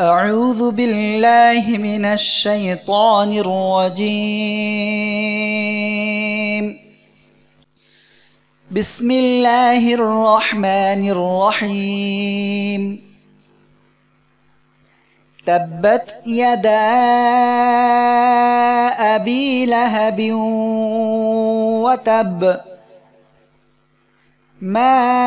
أعوذ بالله من الشيطان الرجيم بسم الله الرحمن الرحيم تبت يدا أبي لهب وتب ما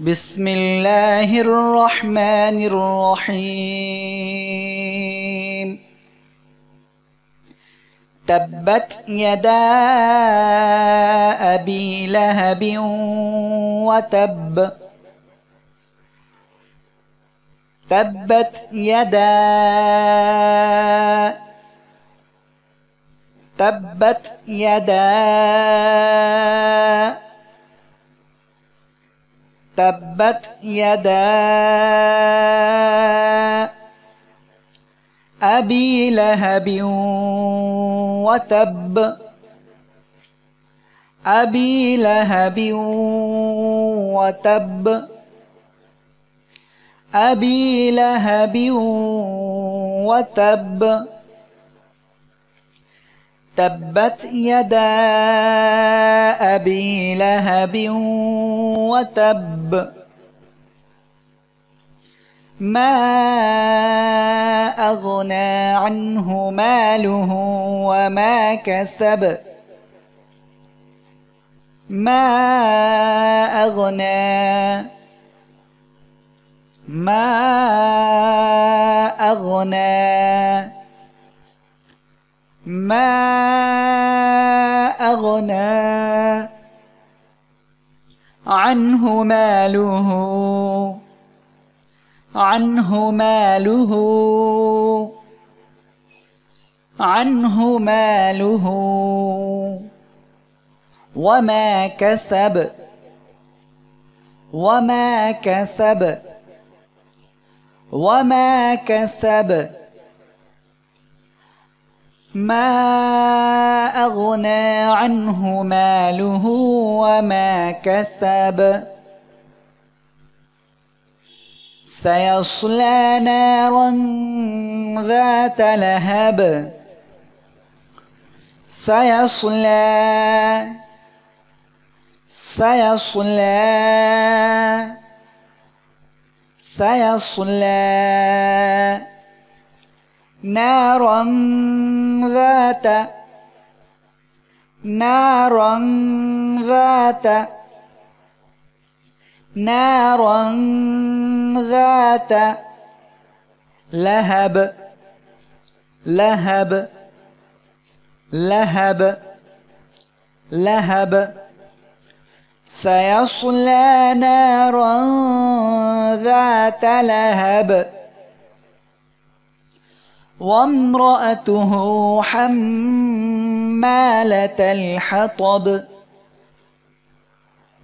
بسم الله الرحمن الرحيم تبت يدا أبي لهب وتب تبت يدا تبت يدا تبت يدا أبي لهب وتب أبي لهب وتب أبي لهب وتب تبت يدا أبي لهب وتب الرب ما أغنى عنه ماله وما كسب ما أغنى ما أغنى ما أغنى عنه ماله عنه ماله عنه ماله وما كسب وما كسب وما كسب ما أغنى عنه ماله وما كسب سيصلى نارا ذات لهب سيصلى سيصلى سيصلى نارا ذات نارا ذات نارا ذات لهب لهب لهب لهب سيصلى نارا ذات لهب وامرأته حمالة الحطب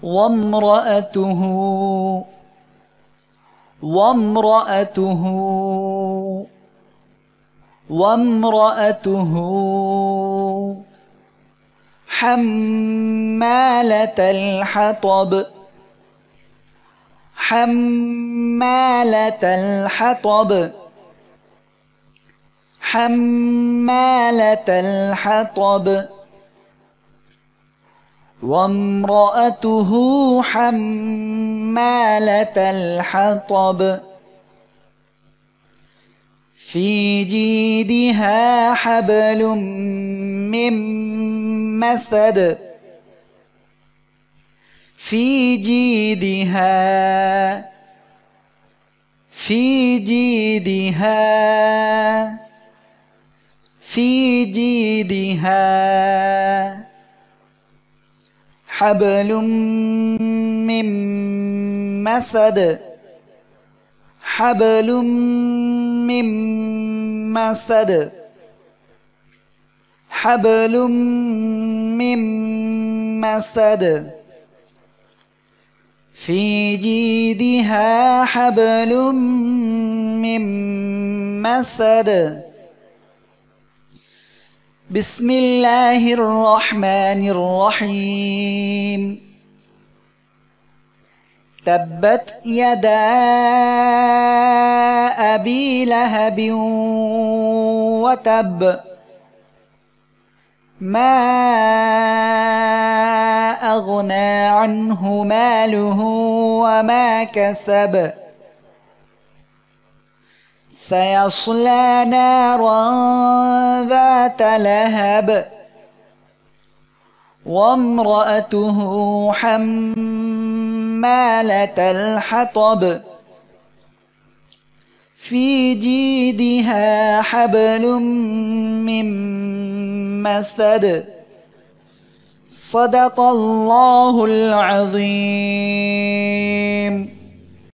وامرأته وامرأته وامرأته حمالة الحطب حمالة الحطب حمالة الحطب وامرأته حمالة الحطب في جيدها حبل من مسد في جيدها في جيدها جيدها حبل من مسد حبل من مسد حبل من مسد في جيدها حبل من مسد بسم الله الرحمن الرحيم تبت يدا أبي لهب وتب ما أغنى عنه ماله وما كسب سيصلى نارا ذات لهب وامرأته حمالة الحطب في جيدها حبل من مسد صدق الله العظيم